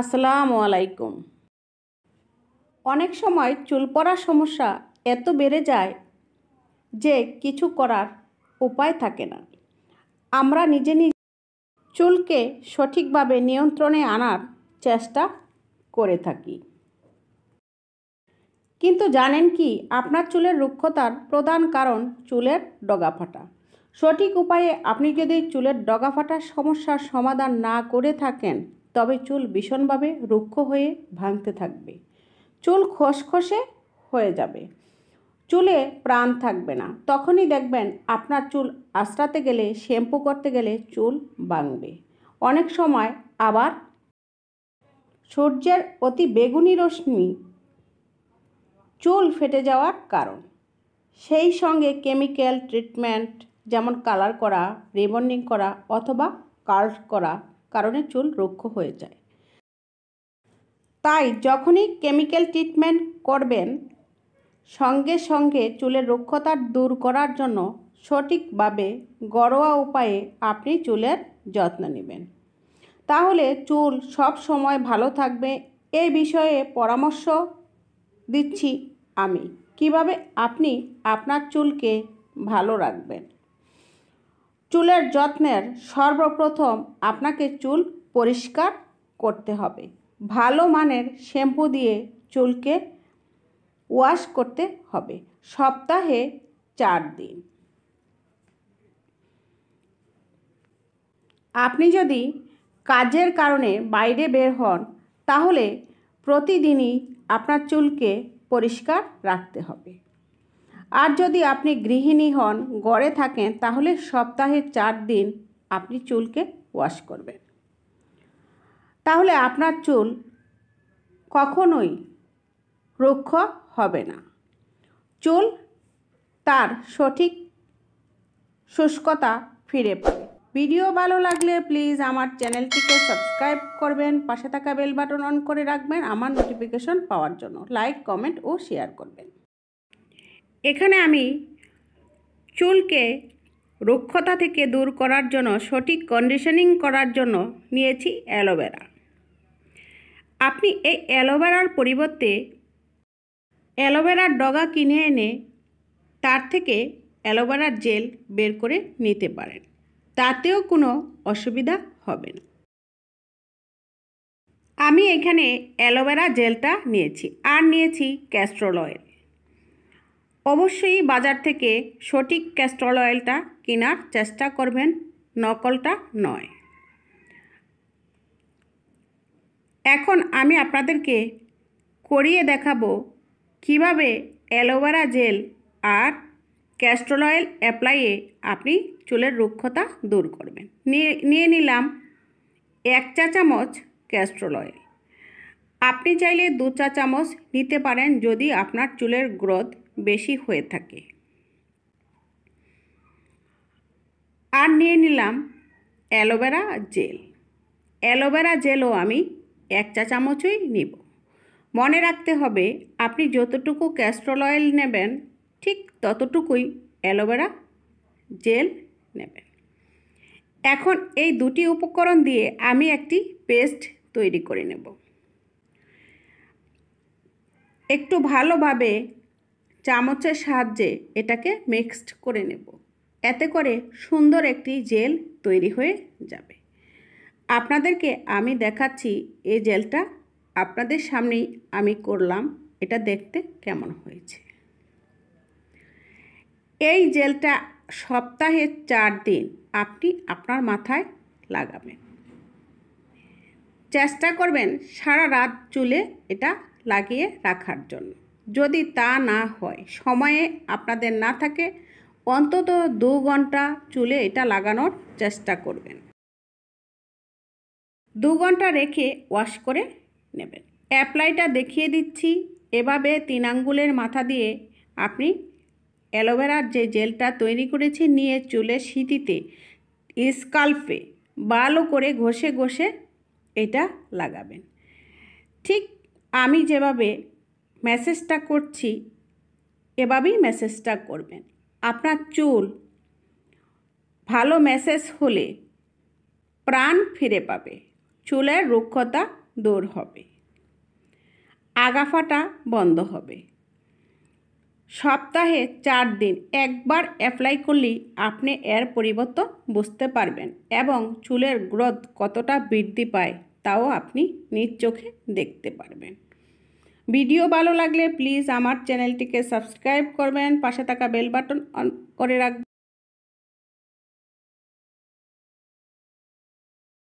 আসসালামু আলাইকুম অনেক সময় চুল পড়ার সমস্যা এত বেড়ে যায় যে কিছু করার উপায় থাকে না আমরা নিজে নিজে চুলকে সঠিকভাবে নিয়ন্ত্রণে আনার চেষ্টা করে থাকি কিন্তু জানেন কি আপনার চুলের রুক্ষতার প্রধান কারণ চুলের ডগা ফাটা সঠিক উপায়ে আপনি যদি চুলের ডগা ফাটার সমস্যার সমাধান না করে থাকেন তবে চুল ভীষণভাবে রুক্ষ হয়ে ভাঙতে থাকবে চুল খসখসে হয়ে যাবে চুলে প্রাণ থাকবে না তখনই দেখবেন আপনার চুল আশ্রাতে গেলে শ্যাম্পু করতে গেলে চুল বাংবে অনেক সময় আবার সূর্যের অতি বেগুনি রশ্মি চুল ফেটে যাওয়ার কারণ সেই সঙ্গে কেমিক্যাল ট্রিটমেন্ট যেমন কালার করা রিবন্ডিং করা অথবা কার্ভ করা কারণে চুল রুক্ষ হয়ে যায় তাই যখনই কেমিক্যাল ট্রিটমেন্ট করবেন সঙ্গে সঙ্গে চুলের রুক্ষতা দূর করার জন্য সঠিকভাবে ঘরোয়া উপায়ে আপনি চুলের যত্ন নেবেন তাহলে চুল সব সময় ভালো থাকবে এই বিষয়ে পরামর্শ দিচ্ছি আমি কিভাবে আপনি আপনার চুলকে ভালো রাখবেন চুলের যত্নের সর্বপ্রথম আপনাকে চুল পরিষ্কার করতে হবে ভালো মানের শ্যাম্পু দিয়ে চুলকে ওয়াশ করতে হবে সপ্তাহে চার দিন আপনি যদি কাজের কারণে বাইরে বের হন তাহলে প্রতিদিনই আপনার চুলকে পরিষ্কার রাখতে হবে আর যদি আপনি গৃহিণী হন গড়ে থাকেন তাহলে সপ্তাহে চার দিন আপনি চুলকে ওয়াশ করবেন তাহলে আপনার চুল কখনোই রুক্ষ হবে না চুল তার সঠিক শুষ্কতা ফিরে পাবে ভিডিও ভালো লাগলে প্লিজ আমার চ্যানেলটিকে সাবস্ক্রাইব করবেন পাশে থাকা বেল বাটন অন করে রাখবেন আমার নোটিফিকেশন পাওয়ার জন্য লাইক কমেন্ট ও শেয়ার করবেন এখানে আমি চুলকে রুক্ষতা থেকে দূর করার জন্য সঠিক কন্ডিশনিং করার জন্য নিয়েছি অ্যালোভেরা আপনি এই অ্যালোভেরার পরিবর্তে অ্যালোভেরার ডগা কিনে এনে তার থেকে অ্যালোভেরার জেল বের করে নিতে পারেন তাতেও কোনো অসুবিধা হবে না আমি এখানে অ্যালোভেরা জেলটা নিয়েছি আর নিয়েছি ক্যাস্ট্রোল অয়েল অবশ্যই বাজার থেকে সঠিক ক্যাস্ট্রল অয়েলটা কেনার চেষ্টা করবেন নকলটা নয় এখন আমি আপনাদেরকে করিয়ে দেখাবো কিভাবে অ্যালোভেরা জেল আর ক্যাস্ট্রল অয়েল অ্যাপ্লাইয়ে আপনি চুলের রুক্ষতা দূর করবেন নিয়ে নিয়ে নিলাম এক চা চামচ ক্যাস্ট্রল অয়েল আপনি চাইলে দু চা চামচ নিতে পারেন যদি আপনার চুলের গ্রোথ বেশি হয়ে থাকে আর নিয়ে নিলাম অ্যালোভেরা জেল অ্যালোভেরা জেলও আমি এক চা চামচই নিব মনে রাখতে হবে আপনি যতটুকু ক্যাস্ট্রল অয়েল নেবেন ঠিক ততটুকুই অ্যালোভেরা জেল নেবেন এখন এই দুটি উপকরণ দিয়ে আমি একটি পেস্ট তৈরি করে নেব একটু ভালোভাবে চামচের সাহায্যে এটাকে মিক্সড করে নেব এতে করে সুন্দর একটি জেল তৈরি হয়ে যাবে আপনাদেরকে আমি দেখাচ্ছি এই জেলটা আপনাদের সামনেই আমি করলাম এটা দেখতে কেমন হয়েছে এই জেলটা সপ্তাহে চার দিন আপনি আপনার মাথায় লাগাবেন চেষ্টা করবেন সারা রাত চুলে এটা লাগিয়ে রাখার জন্য যদি তা না হয় সময়ে আপনাদের না থাকে অন্তত দু ঘন্টা চুলে এটা লাগানোর চেষ্টা করবেন দু ঘন্টা রেখে ওয়াশ করে নেবেন অ্যাপ্লাইটা দেখিয়ে দিচ্ছি এভাবে তিন আঙ্গুলের মাথা দিয়ে আপনি অ্যালোভেরার যে জেলটা তৈরি করেছি নিয়ে চুলে সিটিতে স্কাল্পে ভালো করে ঘষে ঘষে এটা লাগাবেন ঠিক আমি যেভাবে মেসেজটা করছি এভাবেই মেসেজটা করবেন আপনার চুল ভালো মেসেজ হলে প্রাণ ফিরে পাবে চুলের রুক্ষতা দূর হবে আগাফাটা বন্ধ হবে সপ্তাহে চার দিন একবার অ্যাপ্লাই করলেই আপনি এর পরিবর্তন বুঝতে পারবেন এবং চুলের গ্রোথ কতটা বৃদ্ধি পায় তাও আপনি নিজ চোখে দেখতে পারবেন ভিডিও ভালো লাগলে প্লিজ আমার চ্যানেলটিকে সাবস্ক্রাইব করবেন পাশে থাকা বেল বাটন অন করে রাখবেন